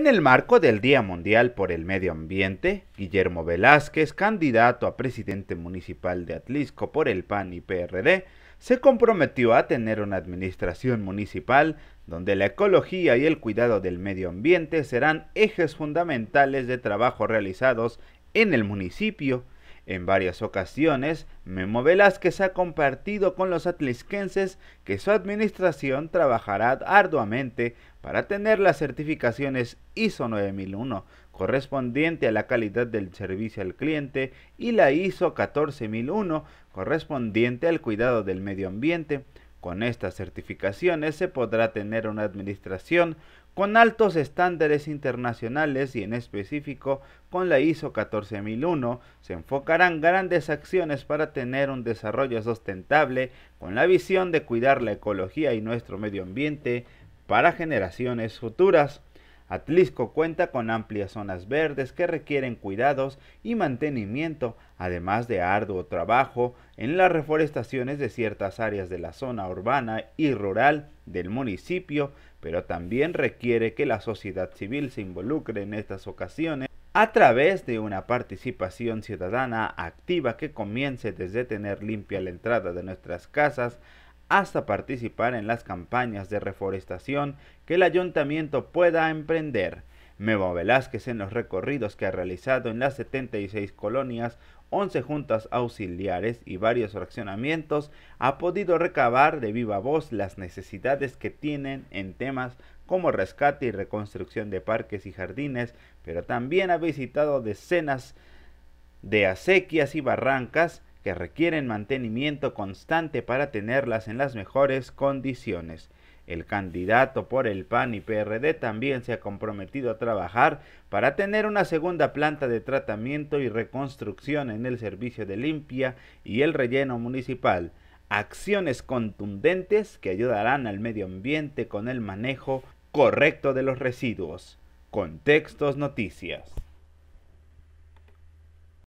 En el marco del Día Mundial por el Medio Ambiente, Guillermo Velázquez, candidato a presidente municipal de Atlisco por el PAN y PRD, se comprometió a tener una administración municipal donde la ecología y el cuidado del medio ambiente serán ejes fundamentales de trabajo realizados en el municipio en varias ocasiones, Memo Velázquez ha compartido con los atlisquenses que su administración trabajará arduamente para tener las certificaciones ISO 9001 correspondiente a la calidad del servicio al cliente y la ISO 14001 correspondiente al cuidado del medio ambiente. Con estas certificaciones se podrá tener una administración con altos estándares internacionales y en específico con la ISO 14001, se enfocarán grandes acciones para tener un desarrollo sustentable con la visión de cuidar la ecología y nuestro medio ambiente para generaciones futuras. Atlisco cuenta con amplias zonas verdes que requieren cuidados y mantenimiento, además de arduo trabajo en las reforestaciones de ciertas áreas de la zona urbana y rural del municipio, pero también requiere que la sociedad civil se involucre en estas ocasiones a través de una participación ciudadana activa que comience desde tener limpia la entrada de nuestras casas hasta participar en las campañas de reforestación que el ayuntamiento pueda emprender. Memo Velázquez en los recorridos que ha realizado en las 76 colonias, 11 juntas auxiliares y varios fraccionamientos, ha podido recabar de viva voz las necesidades que tienen en temas como rescate y reconstrucción de parques y jardines, pero también ha visitado decenas de acequias y barrancas, que requieren mantenimiento constante para tenerlas en las mejores condiciones. El candidato por el PAN y PRD también se ha comprometido a trabajar para tener una segunda planta de tratamiento y reconstrucción en el servicio de limpia y el relleno municipal, acciones contundentes que ayudarán al medio ambiente con el manejo correcto de los residuos. Contextos Noticias.